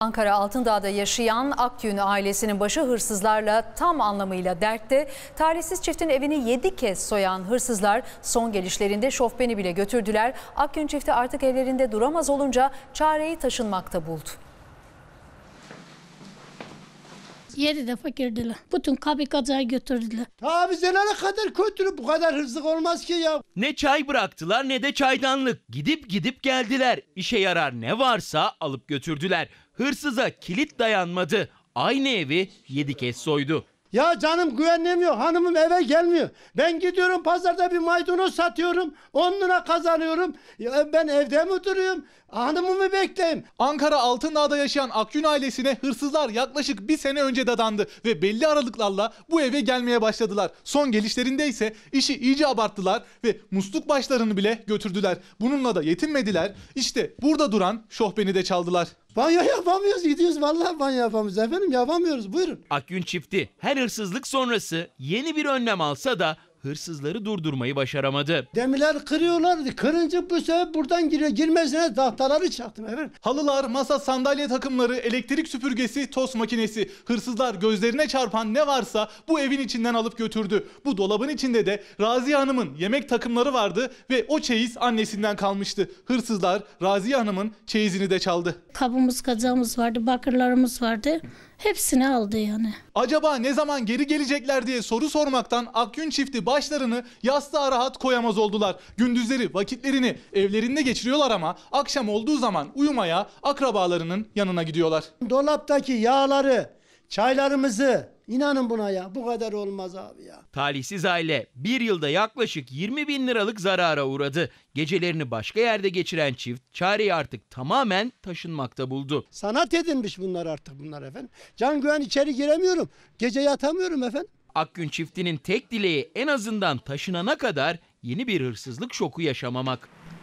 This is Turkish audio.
Ankara Altındağ'da yaşayan Akgün ailesinin başı hırsızlarla tam anlamıyla dertte. Talihsiz çiftin evini 7 kez soyan hırsızlar son gelişlerinde şofbeni bile götürdüler. Akgün çifti artık evlerinde duramaz olunca çareyi taşınmakta buldu. Yedi defa girdiler. Bütün kabikacıya götürdüler. Ta bize ne kadar götürüp bu kadar hırsızlık olmaz ki ya. Ne çay bıraktılar ne de çaydanlık. Gidip gidip geldiler. İşe yarar ne varsa alıp götürdüler. Hırsıza kilit dayanmadı. Aynı evi yedi kez soydu. Ya canım güvenlemiyor, Hanımım eve gelmiyor. Ben gidiyorum pazarda bir maydanoz satıyorum. 10 lira kazanıyorum. Ya ben evde mi duruyorum? Hanımımı bekleyeyim. Ankara Altındağ'da yaşayan Akgün ailesine hırsızlar yaklaşık bir sene önce dadandı ve belli aralıklarla bu eve gelmeye başladılar. Son gelişlerinde ise işi iyice abarttılar ve musluk başlarını bile götürdüler. Bununla da yetinmediler. İşte burada duran şohbeni de çaldılar. Banyo yapamıyoruz gidiyoruz vallahi banyo yapamıyoruz efendim yapamıyoruz buyurun. Akgün çifti her hırsızlık sonrası yeni bir önlem alsa da hırsızları durdurmayı başaramadı. Demirler kırıyorlardı. Kırınca bu sefer buradan giriyor. Girmesine tahtaları çaktım efendim. Halılar, masa, sandalye takımları, elektrik süpürgesi, toz makinesi. Hırsızlar gözlerine çarpan ne varsa bu evin içinden alıp götürdü. Bu dolabın içinde de Raziye Hanım'ın yemek takımları vardı ve o çeyiz annesinden kalmıştı. Hırsızlar Raziye Hanım'ın çeyizini de çaldı. Kabımız, kazağımız vardı, bakırlarımız vardı hepsini aldı yani. Acaba ne zaman geri gelecekler diye soru sormaktan Akgün çifti başlarını yastığa rahat koyamaz oldular. Gündüzleri vakitlerini evlerinde geçiriyorlar ama akşam olduğu zaman uyumaya akrabalarının yanına gidiyorlar. Dolaptaki yağları, çaylarımızı, İnanın buna ya. Bu kadar olmaz abi ya. Talihsiz aile bir yılda yaklaşık 20 bin liralık zarara uğradı. Gecelerini başka yerde geçiren çift çareyi artık tamamen taşınmakta buldu. Sanat edinmiş bunlar artık bunlar efendim. Can güven içeri giremiyorum. Gece yatamıyorum efendim. Akgün çiftinin tek dileği en azından taşınana kadar yeni bir hırsızlık şoku yaşamamak.